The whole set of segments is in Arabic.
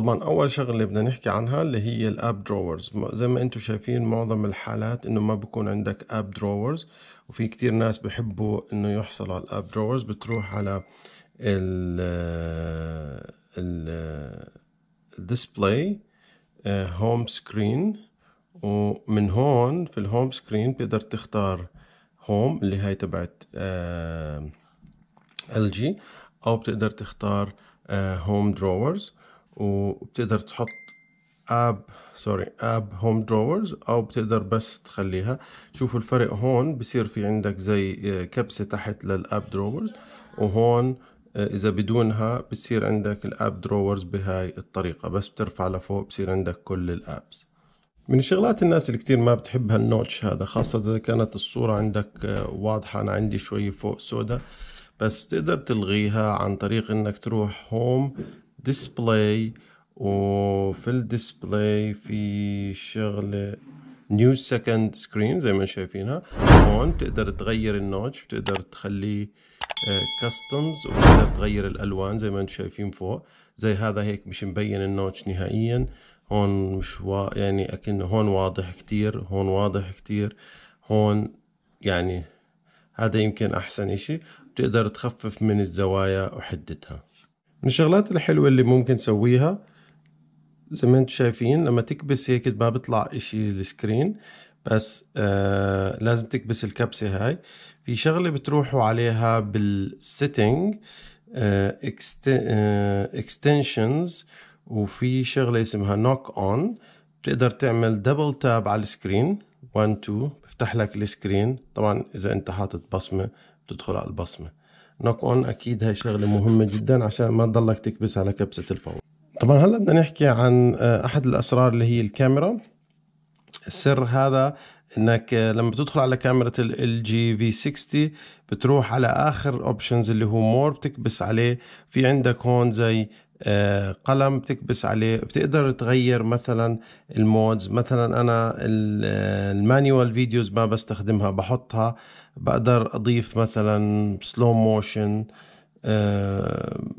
طبعا اول شغله بدنا نحكي عنها اللي هي الاب دروورز زي ما انتم شايفين معظم الحالات انه ما بكون عندك اب دروورز وفي كتير ناس بحبوا انه يحصلوا على الاب دروورز بتروح على ال الديسبلاي هوم سكرين ومن هون في الهوم سكرين بتقدر تختار هوم اللي هي تبعت ال آه، جي او بتقدر تختار هوم آه، دروورز وبتقدر تحط اب سوري اب هوم دروورز او بتقدر بس تخليها شوفوا الفرق هون بصير في عندك زي آه، كبسه تحت للاب دروورز وهون آه، اذا بدونها بصير عندك الاب دروورز بهاي الطريقه بس بترفع لفوق بصير عندك كل الابس من الشغلات الناس اللي كتير ما بتحبها النوتش هذا خاصة إذا كانت الصورة عندك آه، واضحة أنا عندي شوي فوق سوداء بس تقدر تلغيها عن طريق انك تروح هوم display وفي الديسبلاي في شغله نيو سكند سكرين زي ما شايفينها هون بتقدر تغير النوتش بتقدر تخليه كاستمز آه، وبتقدر تغير الالوان زي ما انتم شايفين فوق زي هذا هيك مش مبين النوتش نهائيا هون مش وا... يعني اكن هون واضح كتير هون واضح كتير هون يعني هذا يمكن احسن اشي بتقدر تخفف من الزوايا وحدتها من الشغلات الحلوة اللي ممكن تسويها زي ما انتم شايفين لما تكبس هيك ما بيطلع اشي السكرين بس آه لازم تكبس الكبسة هاي في شغلة بتروحوا عليها بالسيتنج آه، آه، اكستنشنز وفي شغلة اسمها نوك اون بتقدر تعمل دبل تاب على السكرين 1 2 بفتح لك السكرين طبعا اذا انت حاطط بصمة بتدخل على البصمة نوك اون اكيد هاي شغله مهمه جدا عشان ما تضلك تكبس على كبسه الفور طبعا هلا بدنا نحكي عن آه، احد الاسرار اللي هي الكاميرا السر هذا انك آه، لما تدخل على كاميرا ال جي في 60 بتروح على اخر اوبشنز اللي هو مور بتكبس عليه في عندك هون زي آه، قلم بتكبس عليه بتقدر تغير مثلا المودز مثلا انا المانيوال فيديوز ما بستخدمها بحطها بقدر اضيف مثلا سلو موشن وهل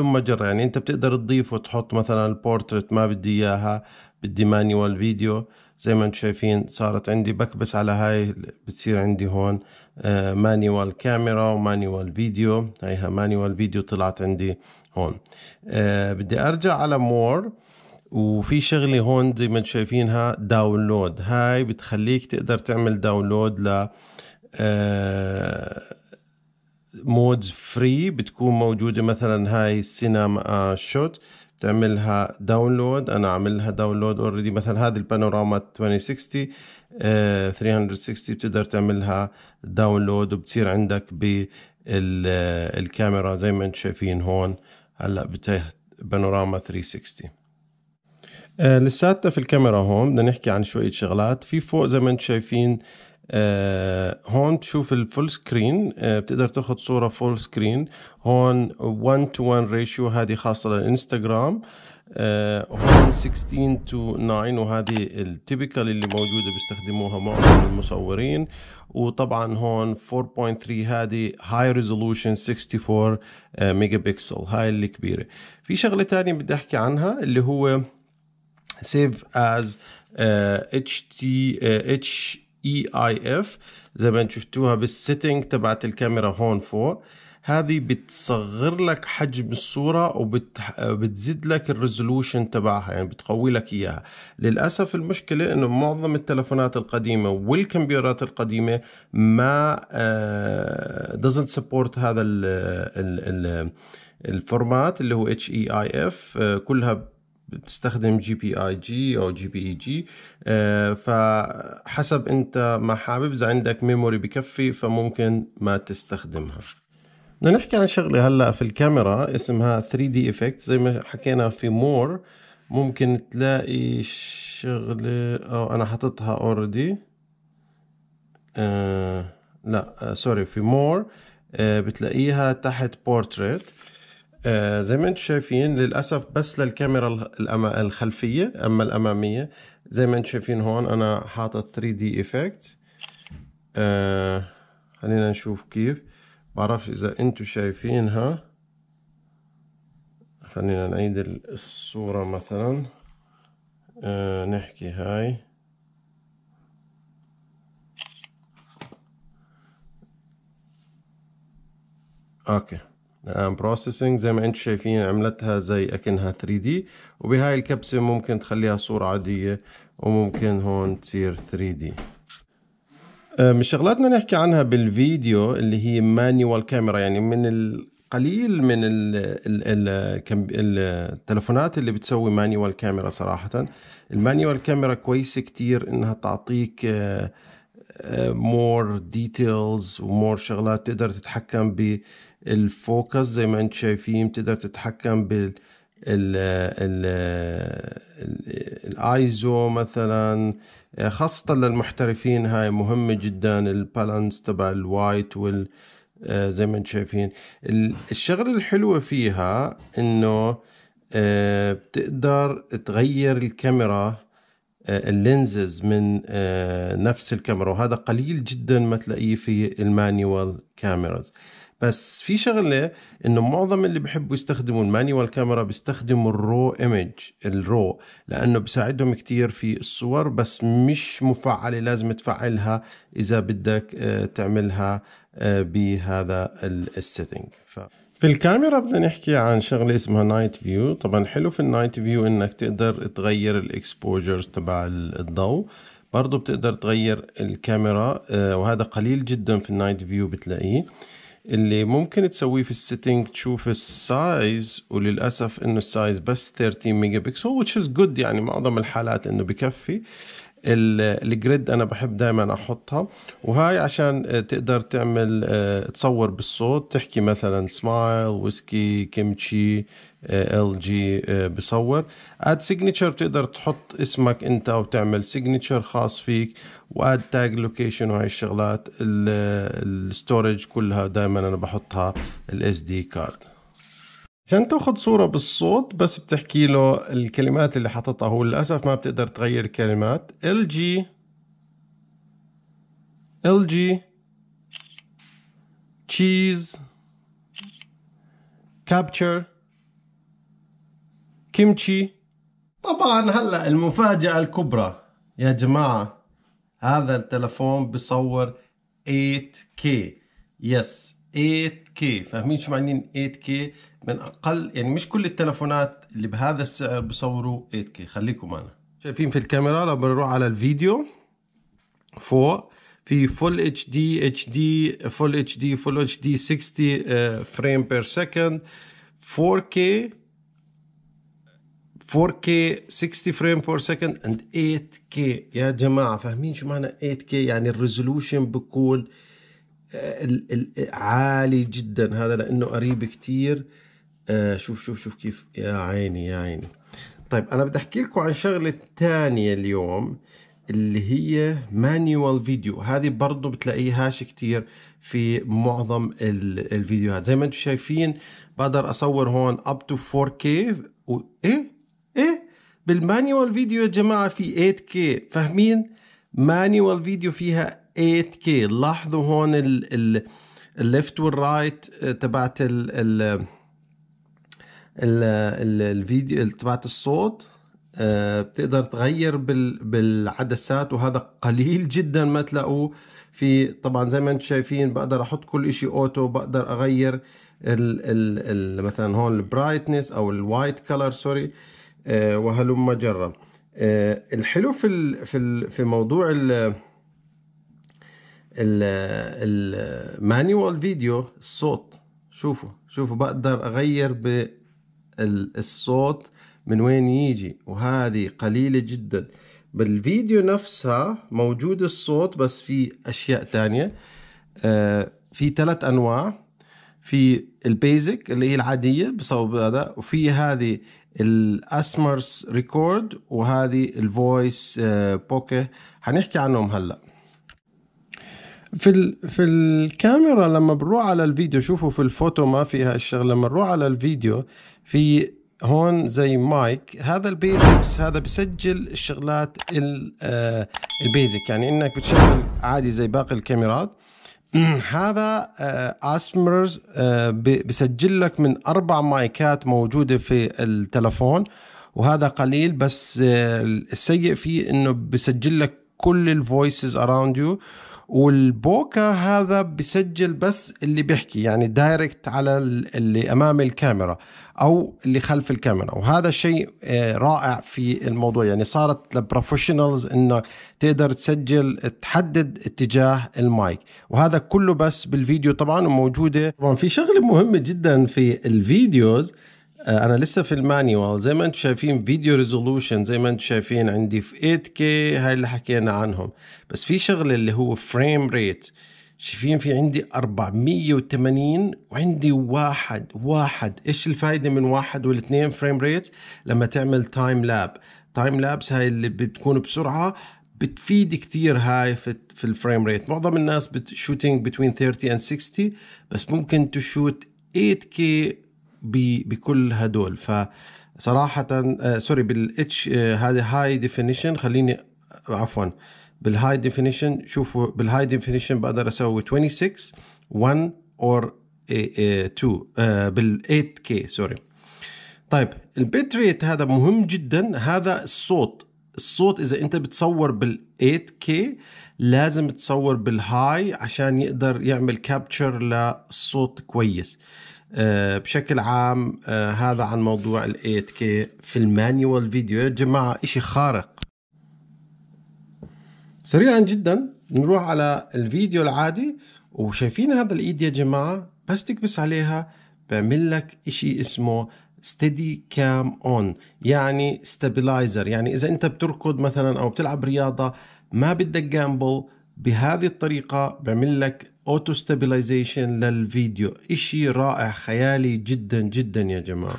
وهلم يعني انت بتقدر تضيف وتحط مثلا البورتريت ما بدي اياها بدي مانيوال فيديو زي ما انتم شايفين صارت عندي بكبس على هاي بتصير عندي هون مانيوال كاميرا ومانيوال فيديو هيها مانيوال فيديو طلعت عندي هون آه، بدي ارجع على مور وفي شغلة هون زي ما انتم شايفينها داونلود هاي بتخليك تقدر تعمل داونلود ل مودز آه، فري بتكون موجوده مثلا هاي السينما شوت تعملها داونلود انا عاملها داونلود اوريدي مثلا هذه البانوراما 2060 360 آه، بتقدر تعملها داونلود وبتصير عندك بالكاميرا آه، زي ما انتم شايفين هون هلا بتحت بانوراما 360 لساتنا في الكاميرا هون بدنا نحكي عن شويه شغلات في فوق زي ما انتم شايفين آه، هون تشوف الفول سكرين آه، بتقدر تاخذ صوره فول سكرين هون 1 تو 1 ريشيو هذه خاصه للانستغرام آه، هون 16 تو 9 وهذه التيبيكال اللي موجوده بيستخدموها معظم المصورين وطبعا هون 4.3 هذه هاي ريزولوشن 64 ميجا بكسل هاي الكبيره في شغله ثانيه بدي احكي عنها اللي هو سيف از اتش تي اتش اي اي اف زي ما شفتوها بالسيتنج تبعت الكاميرا هون فوق هذه بتصغر لك حجم الصورة وبتزيد لك الريزولوشن تبعها يعني بتقوي لك إياها للأسف المشكلة أنه معظم التلفونات القديمة والكمبيوترات القديمة ما آه، doesn't support هذا الفورمات اللي هو HEIF آه، كلها بتستخدم جي بي اي جي او جي بي اي جي فحسب انت ما حابب اذا عندك ميموري بكفي فممكن ما تستخدمها بدنا نحكي عن شغله هلا في الكاميرا اسمها 3 دي افكت زي ما حكينا في مور ممكن تلاقي شغله او انا حاططها اوريدي آه لا آه سوري في مور آه بتلاقيها تحت بورتريت آه، زي ما انتم شايفين للاسف بس للكاميرا الخلفيه اما الاماميه زي ما انتم شايفين هون انا حاطط 3 دي ايفكت آه خلينا نشوف كيف بعرفش اذا انتم شايفينها خلينا نعيد الصورة مثلا آه نحكي هاي اوكي بروسيسنج زي ما انتم شايفين عملتها زي اكنها 3 دي وبهاي الكبسه ممكن تخليها صوره عاديه وممكن هون تصير 3 دي من الشغلات بدنا نحكي عنها بالفيديو اللي هي مانيوال كاميرا يعني من القليل من التلفونات اللي بتسوي مانيوال كاميرا صراحه المانيوال كاميرا كويسه كتير انها تعطيك مور آه، ديتيلز آه، ومور شغلات تقدر تتحكم ب الفوكس زي ما انتم شايفين بتقدر تتحكم بال الايزو مثلا خاصة للمحترفين هاي مهمة جدا البالانس تبع الوايت وال آه، زي ما انتم شايفين الشغلة الحلوة فيها انه آه، بتقدر تغير الكاميرا آه، اللينزز من نفس الكاميرا وهذا قليل جدا ما تلاقيه في المانيوال كاميراز بس في شغله انه معظم اللي بحبوا يستخدموا المانيوال كاميرا بيستخدموا الرو ايمج الرو لانه بساعدهم كتير في الصور بس مش مفعله لازم تفعلها اذا بدك آه، تعملها آه، بهذا السيتنج ف... في الكاميرا بدنا نحكي عن شغله اسمها نايت فيو طبعا حلو في النايت فيو انك تقدر تغير الاكسبوجرز تبع الضوء برضه بتقدر تغير الكاميرا آه، وهذا قليل جدا في النايت فيو بتلاقيه اللي ممكن تسويه في السيتنج تشوف السايز وللاسف انه السايز بس 13 ميجا بكسل which is good يعني معظم الحالات انه بكفي الجريد انا بحب دائما احطها وهاي عشان تقدر تعمل آه، تصور بالصوت تحكي مثلا سمايل ويسكي كيمتشي ال جي آه، بصور اد سيجنتشر بتقدر تحط اسمك انت او تعمل سيجنتشر خاص فيك واد تاج لوكيشن وهي الشغلات الستورج كلها دائما انا بحطها الاس دي كارد عشان تاخذ صوره بالصوت بس بتحكي له الكلمات اللي حاططها هو للاسف ما بتقدر تغير الكلمات ال جي ال جي تشيز كابتشر كيمتشي طبعا هلا المفاجأة الكبرى يا جماعة هذا التلفون بصور 8K يس 8K فاهمين شو معنين 8K من اقل يعني مش كل التلفونات اللي بهذا السعر بصوروا 8K خليكم معنا شايفين في الكاميرا لو بنروح على الفيديو فوق في فول اتش دي اتش دي فول اتش دي فول اتش دي 60 فريم بير سكند 4K 4K 60 فريم بور سكند اند 8K يا جماعه فاهمين شو معنى 8K يعني الريزولوشن بكون آه، عالي جدا هذا لانه قريب كثير آه، شوف شوف شوف كيف يا عيني يا عيني طيب انا بدي احكي لكم عن شغله ثانيه اليوم اللي هي مانيوال فيديو هذه برضه بتلاقيهاش كتير في معظم الفيديوهات زي ما انتم شايفين بقدر اصور هون اب تو 4K و... ايه ايه بالمانيوال فيديو يا جماعه في 8K فاهمين مانيوال فيديو فيها 8K لاحظوا هون الليفت والرايت آه، تبعت ال ال الفيديو تبعت الصوت آه، بتقدر تغير بالعدسات وهذا قليل جدا ما تلاقوه في طبعا زي ما انتم شايفين بقدر احط كل شيء اوتو بقدر اغير ال ال ال مثلا هون البرايتنس او الوايت كلر سوري آه، وهلم جرا آه، الحلو في في في موضوع ال المانيوال فيديو الصوت شوفوا شوفوا بقدر اغير بالصوت من وين يجي وهذه قليلة جدا بالفيديو نفسها موجود الصوت بس في اشياء تانية آه، في ثلاث انواع في البيزك اللي هي العاديه بصوب هذا وفي هذه الاسمرس ريكورد وهذه الفويس بوكي آه، حنحكي عنهم هلا في ال... في الكاميرا لما بنروح على الفيديو شوفوا في الفوتو ما في هالشغله لما نروح على الفيديو في هون زي مايك هذا البيزكس هذا بسجل الشغلات البيزك آه، يعني انك بتشغل عادي زي باقي الكاميرات هذا اسمرز آه، آه، بسجل لك من اربع مايكات موجوده في التلفون وهذا قليل بس آه، السيء فيه انه بسجل لك كل الفويسز اراوند يو والبوكا هذا بسجل بس اللي بيحكي يعني دايركت على اللي امام الكاميرا او اللي خلف الكاميرا وهذا شيء آه، رائع في الموضوع يعني صارت لبروفيشنالز انه تقدر تسجل تحدد اتجاه المايك وهذا كله بس بالفيديو طبعا وموجوده طبعا في شغله مهمه جدا في الفيديوز آه، انا لسه في المانيوال زي ما انتم شايفين فيديو ريزولوشن زي ما انتم شايفين عندي في 8K هاي اللي حكينا عنهم بس في شغله اللي هو فريم ريت شايفين في عندي 480 وعندي واحد واحد ايش الفايده من واحد والاثنين فريم ريت لما تعمل تايم لاب تايم لابس هاي اللي بتكون بسرعه بتفيد كثير هاي في, في الفريم ريت معظم الناس بتشوتينج بتوين 30 اند 60 بس ممكن تشوت 8K بكل هدول فصراحة آه، سوري بالاتش آه هذا هاي ديفينيشن خليني آه، عفوا بالهاي ديفينيشن شوفوا بالهاي ديفينيشن بقدر اسوي 26 1 اور 2 بال 8 كي سوري طيب البيت ريت هذا مهم جدا هذا الصوت الصوت اذا انت بتصور بال 8 كي لازم تصور بالهاي عشان يقدر يعمل كابتشر للصوت كويس آه، بشكل عام آه، هذا عن موضوع ال 8 كي في المانيوال فيديو يا جماعه اشي خارق سريعا جدا نروح على الفيديو العادي وشايفين هذا الايد يا جماعه بس تكبس عليها بعمل لك اشي اسمه ستيدي كام اون يعني ستابلايزر يعني اذا انت بتركض مثلا او بتلعب رياضه ما بدك جامبل بهذه الطريقه بعمل لك اوتو ستابلايزيشن للفيديو اشي رائع خيالي جدا جدا يا جماعه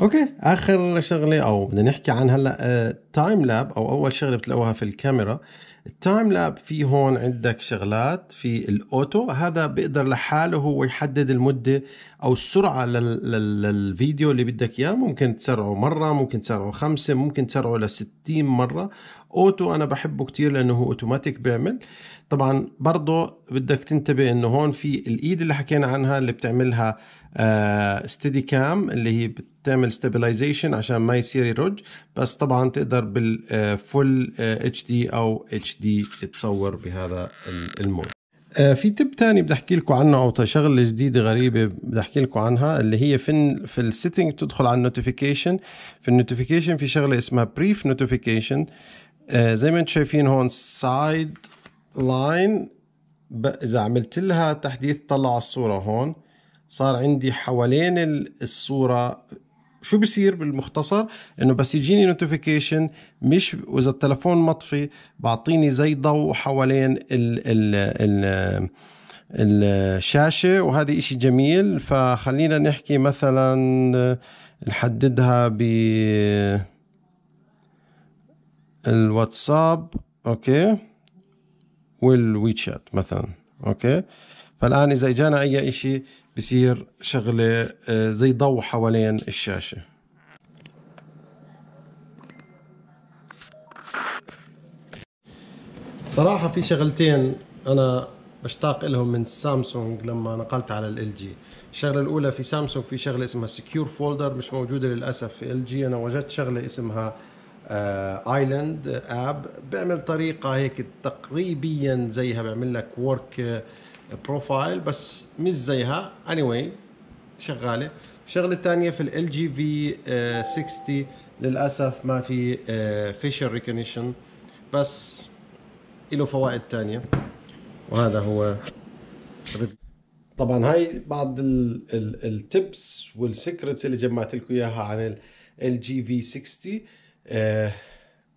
اوكي اخر شغله او بدنا نحكي عن هلا تايم آه، لاب او اول شغله بتلاقوها في الكاميرا التايم لاب في هون عندك شغلات في الاوتو هذا بيقدر لحاله هو يحدد المده او السرعه للفيديو اللي بدك اياه ممكن تسرعه مره ممكن تسرعه خمسه ممكن تسرعه ل 60 مره اوتو انا بحبه كتير لانه هو اوتوماتيك بيعمل طبعا برضه بدك تنتبه انه هون في الايد اللي حكينا عنها اللي بتعملها ستيدي آه، كام اللي هي بتعمل ستابلايزيشن عشان ما يصير يرج بس طبعا تقدر بالفول اتش دي او اتش دي تصور بهذا المود آه، في تب تاني بدي احكي لكم عنه او شغله جديده غريبه بدي احكي لكم عنها اللي هي في في السيتنج بتدخل على النوتيفيكيشن في النوتيفيكيشن في شغله اسمها بريف نوتيفيكيشن آه، زي ما انتم شايفين هون سايد لاين اذا عملت لها تحديث طلع الصوره هون صار عندي حوالين الصوره شو بصير بالمختصر انه بس يجيني نوتيفيكيشن مش واذا التلفون مطفي بعطيني زي ضوء حوالين ال ال ال الشاشه وهذا إشي جميل فخلينا نحكي مثلا نحددها ب الواتساب اوكي والويتشات مثلا اوكي فالان اذا اجانا اي إشي بصير شغله آه، زي ضوء حوالين الشاشه صراحة في شغلتين أنا بشتاق لهم من سامسونج لما نقلت على ال جي الشغلة الأولى في سامسونج في شغلة اسمها سكيور فولدر مش موجودة للأسف في ال جي أنا وجدت شغلة اسمها ايلاند اب بيعمل طريقه هيك تقريبيا زيها بيعمل لك ورك بروفايل بس مش زيها اني anyway شغاله الشغله الثانيه في ال جي في 60 للاسف ما في فيشل آه، ريكوجنيشن بس له فوائد ثانيه وهذا هو طبعا هاي بعض التبس والسكرتس اللي جمعت لكم اياها عن ال جي في 60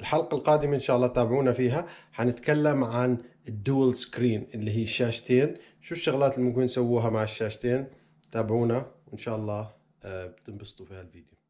الحلقه القادمه ان شاء الله تابعونا فيها حنتكلم عن الدول سكرين اللي هي الشاشتين شو الشغلات اللي ممكن نسووها مع الشاشتين تابعونا وان شاء الله آه، بتنبسطوا في هالفيديو